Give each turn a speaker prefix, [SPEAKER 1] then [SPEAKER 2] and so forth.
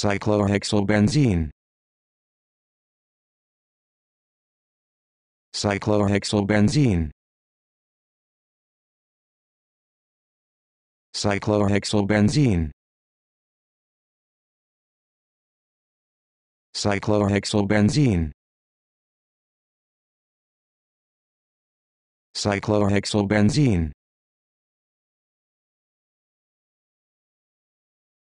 [SPEAKER 1] cyclohexylbenzene cyclohexylbenzene cyclohexylbenzene cyclohexylbenzene cyclohexylbenzene